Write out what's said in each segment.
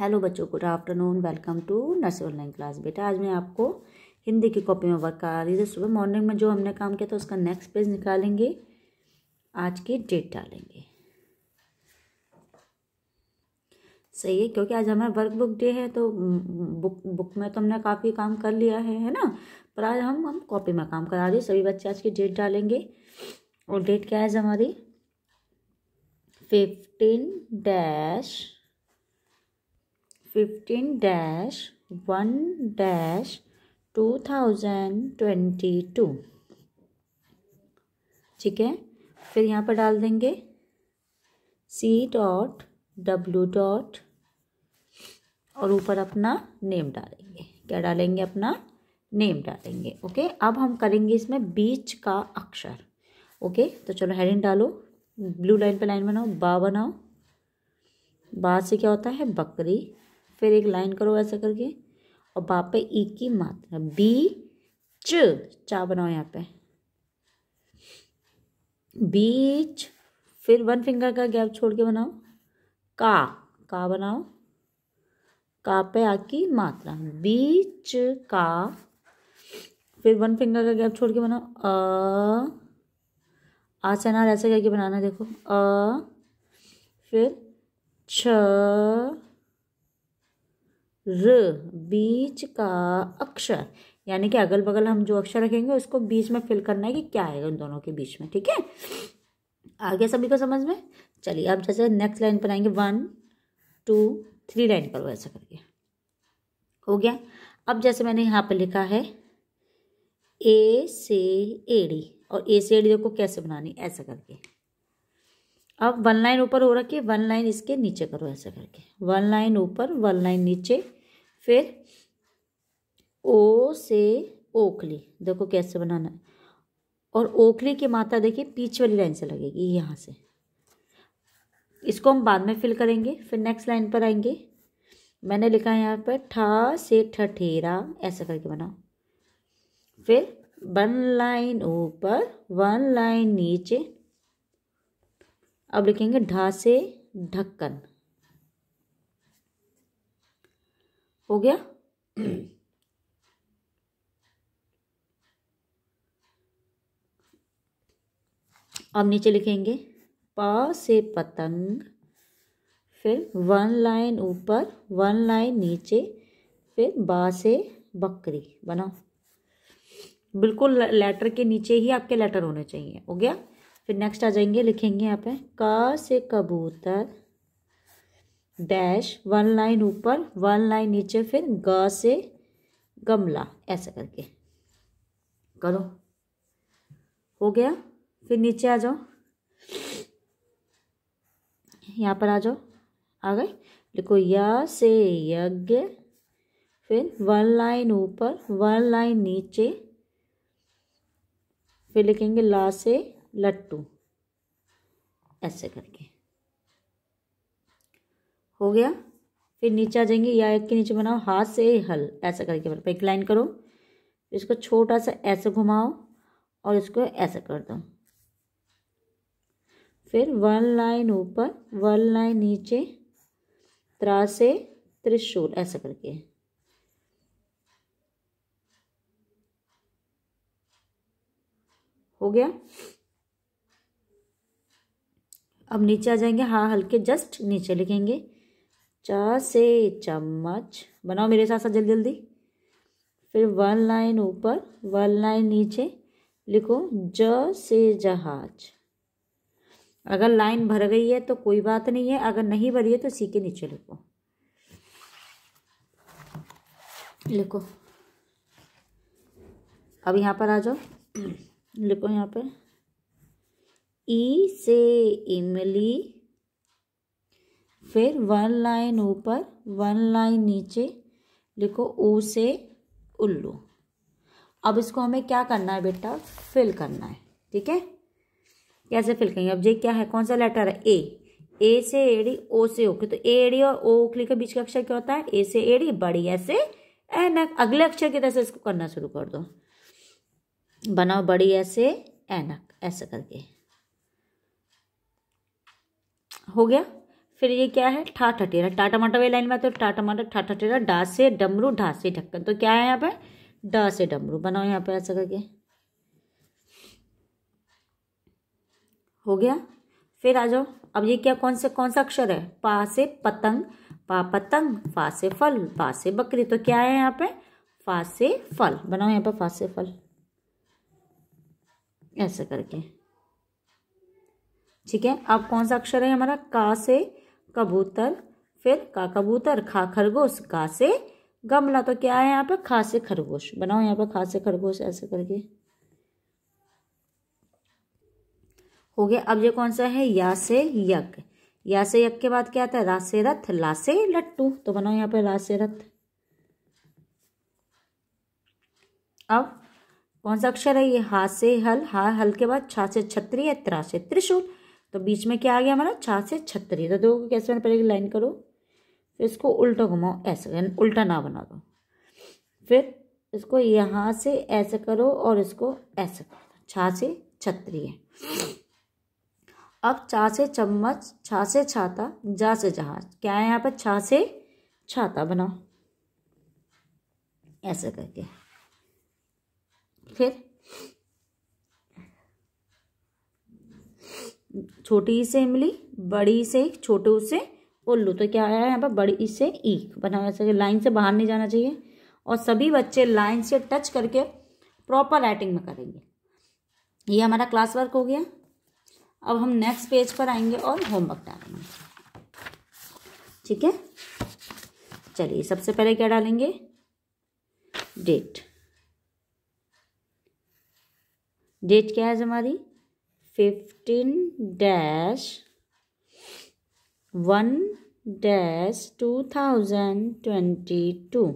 hello बच्चों good afternoon welcome to nursery online class बेटा आज मैं आपको हिंदी की कॉपी में वर्क करा रही थी सुबह मॉर्निंग में जो हमने काम किया था उसका नेक्स्ट पेज निकालेंगे आज की डेट डालेंगे सही है क्योंकि आज हमारा वर्क बुक डे है तो बुक बुक में तो हमने काफ़ी काम कर लिया है है ना पर आज हम हम कॉपी में काम करा रहे सभी बच्चे आज की डेट डालेंगे और डेट क्या है हमारी fifteen dash fifteen dash one dash two thousand twenty two ठीक है फिर यहाँ पर डाल देंगे सी डॉट डब्लू डॉट और ऊपर अपना नेम डालेंगे क्या डालेंगे अपना नेम डालेंगे ओके अब हम करेंगे इसमें बीच का अक्षर ओके तो चलो हेडिंग डालो ब्लू लाइन पे लाइन बनाओ बा बनाओ बा से क्या होता है बकरी फिर एक लाइन करो ऐसा करके और वहाँ पे ई की मात्रा बी च चा बनाओ यहाँ पे बीच फिर वन फिंगर का गैप छोड़ के बनाओ का का बनाओ का पे आ की मात्रा बीच का फिर वन फिंगर का गैप छोड़ के बनाओ अ आसनार ऐसे करके बनाना देखो अ फिर छ र बीच का अक्षर यानी कि अगल बगल हम जो अक्षर रखेंगे उसको बीच में फिल करना है कि क्या आएगा उन दोनों के बीच में ठीक है आ गया सभी को समझ में चलिए अब जैसे नेक्स्ट लाइन पर आएंगे वन टू थ्री लाइन पर ऐसा करके हो गया अब जैसे मैंने यहाँ पर लिखा है ए से एड़ी और ए से एड़ी देखो कैसे बनानी ऐसा करके अब वन लाइन ऊपर हो रखी है वन लाइन इसके नीचे करो ऐसा करके वन लाइन ऊपर वन लाइन नीचे फिर ओ से ओखली देखो कैसे बनाना है और ओखली की मात्रा देखिए पीछे वाली लाइन से लगेगी यहाँ से इसको हम बाद में फिल करेंगे फिर नेक्स्ट लाइन पर आएंगे मैंने लिखा है यहाँ पर ठा से ठठेरा ऐसा करके बनाओ फिर वन लाइन ऊपर वन लाइन नीचे अब लिखेंगे ढा से ढक्कन हो गया अब नीचे लिखेंगे पा से पतंग फिर वन लाइन ऊपर वन लाइन नीचे फिर बा से बकरी बनाओ बिल्कुल लेटर के नीचे ही आपके लेटर होने चाहिए हो गया फिर नेक्स्ट आ जाएंगे लिखेंगे यहाँ पे का से कबूतर डैश वन लाइन ऊपर वन लाइन नीचे फिर ग से गमला ऐसा करके करो हो गया फिर नीचे आ जाओ यहाँ पर आ जाओ आ गए लिखो य से यज्ञ फिर वन लाइन ऊपर वन लाइन नीचे फिर लिखेंगे ला से लट्टू ऐसे करके हो गया फिर नीचे आ जाएंगे या एक के नीचे बनाओ हाथ से हल ऐसा करके एक लाइन करो इसको छोटा सा ऐसे घुमाओ और इसको ऐसे कर दो फिर वन लाइन ऊपर वन लाइन नीचे त्रा से त्रिशूल ऐसा करके हो गया अब नीचे आ जाएंगे हाँ हल्के जस्ट नीचे लिखेंगे चा से चम्मच बनाओ मेरे साथ साथ जल्दी जल्दी फिर वन लाइन ऊपर वन लाइन नीचे लिखो ज से जहाज अगर लाइन भर गई है तो कोई बात नहीं है अगर नहीं भरी है तो सी के नीचे लिखो लिखो अब यहाँ पर आ जाओ लिखो यहाँ पर ई से इमली फिर वन लाइन ऊपर वन लाइन नीचे लिखो ऊ से उल्लू अब इसको हमें क्या करना है बेटा फिल करना है ठीक है कैसे फिल करेंगे अब ये क्या है कौन सा लेटर है ए ए से एडी ओ से ओके तो ए एडी और ओ उखली के बीच का अक्षर क्या होता है ए से एडी बड़ी ऐसे एन अगले अक्षर की तरह से इसको करना शुरू कर दो बनाओ बड़ी ऐसे एनक ऐसे करके हो गया फिर ये क्या है ठा ठटेरा टा टमाटर वाली लाइन में आते हो टाटा टमाटर ठा ठटेरा डा से डमरू ढा से ढक्कन तो क्या है यहाँ पर डा से डमरू बनाओ यहाँ पर ऐसा करके हो गया फिर आ जाओ अब ये क्या कौन से कौन सा अक्षर है पा से पतंग पा पतंग फा से फल पा से बकरी तो क्या है यहाँ पे फा से फल बनाओ यहाँ पे फा से फल ऐसा करके ठीक है अब कौन सा अक्षर है हमारा का से कबूतर फिर का कबूतर खा खरगोश का से गमला तो क्या है यहाँ पर खा से खरगोश बनाओ यहाँ पर खा से खरगोश ऐसे करके हो गया अब ये कौन सा है या से यक या से यक के बाद क्या आता है रा से रथ ला से लट्टू तो बनाओ यहाँ पर रा से रथ अब कौन सा अक्षर है ये हा से हल हा हल के बाद छा से छत्री है त्रा से त्रिशूल तो बीच में क्या आ गया हमारा छाछ से छतरी तो देखो कैसे मैंने पहले लाइन करो फिर इसको उल्टा घुमाओ ऐसे उल्टा ना बना दो फिर इसको यहाँ से ऐसे करो और इसको ऐसे करो छा से छतरी है अब छा से चम्मच छा से छाता जा से जहाज क्या है यहाँ पर छा से छाता बनाओ ऐसे करके फिर छोटी से इमली बड़ी से छोटे से उल्लू तो क्या आया है यहाँ पर बड़ी से ई बनाया सके लाइन से बाहर नहीं जाना चाहिए और सभी बच्चे लाइन से टच करके प्रॉपर राइटिंग में करेंगे ये हमारा क्लास वर्क हो गया अब हम नेक्स्ट पेज पर आएंगे और होमवर्क डालेंगे ठीक है चलिए सबसे पहले क्या डालेंगे डेट डेट क्या है हमारी fifteen dash one dash two thousand twenty two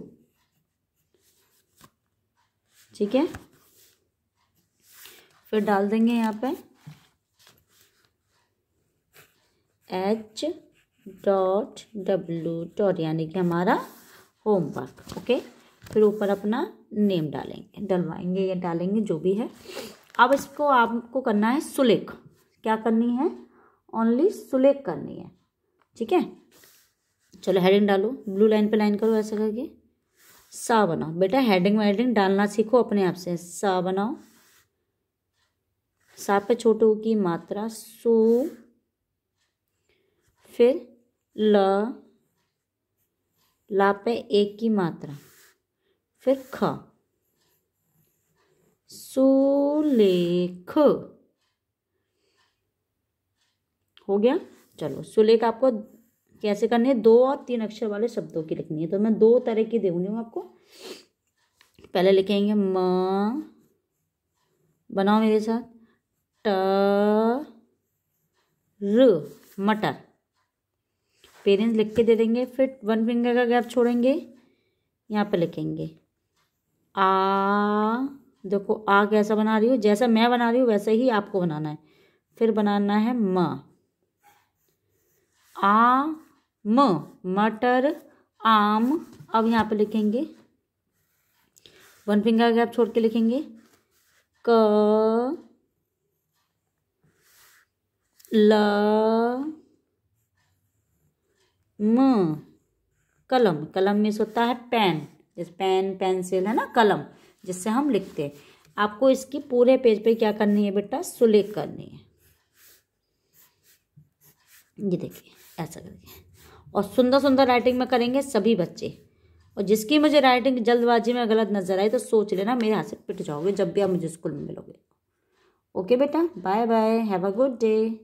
ठीक है फिर डाल देंगे यहाँ पे एच डॉट डब्ल्यू डॉट यानी कि हमारा होमवर्क ओके फिर ऊपर अपना नेम डालेंगे डलवाएंगे या डालेंगे जो भी है अब इसको आपको करना है सुलेख क्या करनी है ओनली सुलेख करनी है ठीक है चलो हेडिंग डालो ब्लू लाइन पे लाइन करो ऐसा करके सा बनाओ बेटा हेडिंग वेडिंग डालना सीखो अपने आप से सा बनाओ सा पे छोटो की मात्रा सु फिर ल ला पे एक की मात्रा फिर ख सुलेख हो गया चलो सुलेख आपको कैसे करने है दो और तीन अक्षर वाले शब्दों की लिखनी है तो मैं दो तरह की दूंगी हूँ आपको पहले लिखेंगे म बनाओ मेरे साथ ट र मटर पेरेंट्स लिख के दे देंगे फिर वन फिंगर का गैप छोड़ेंगे यहाँ पे लिखेंगे आ देखो आ कैसा बना रही हूँ जैसा मैं बना रही हूँ वैसे ही आपको बनाना है फिर बनाना है म आ म मटर आम अब यहाँ पे लिखेंगे वन फिंगर गैप छोड़ के लिखेंगे क ल म कलम कलम में सोता है पेन इस पेन पेंसिल है ना कलम जिससे हम लिखते हैं आपको इसकी पूरे पेज पे क्या करनी है बेटा सुलेख करनी है ये देखिए ऐसा करके और सुंदर सुंदर राइटिंग में करेंगे सभी बच्चे और जिसकी मुझे राइटिंग जल्दबाजी में गलत नज़र आई तो सोच लेना मेरे हाथ से पिट जाओगे जब भी आप मुझे स्कूल में मिलोगे ओके बेटा bye bye have a good day